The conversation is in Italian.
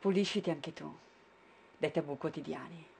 Pulisciti anche tu dai tabù quotidiani.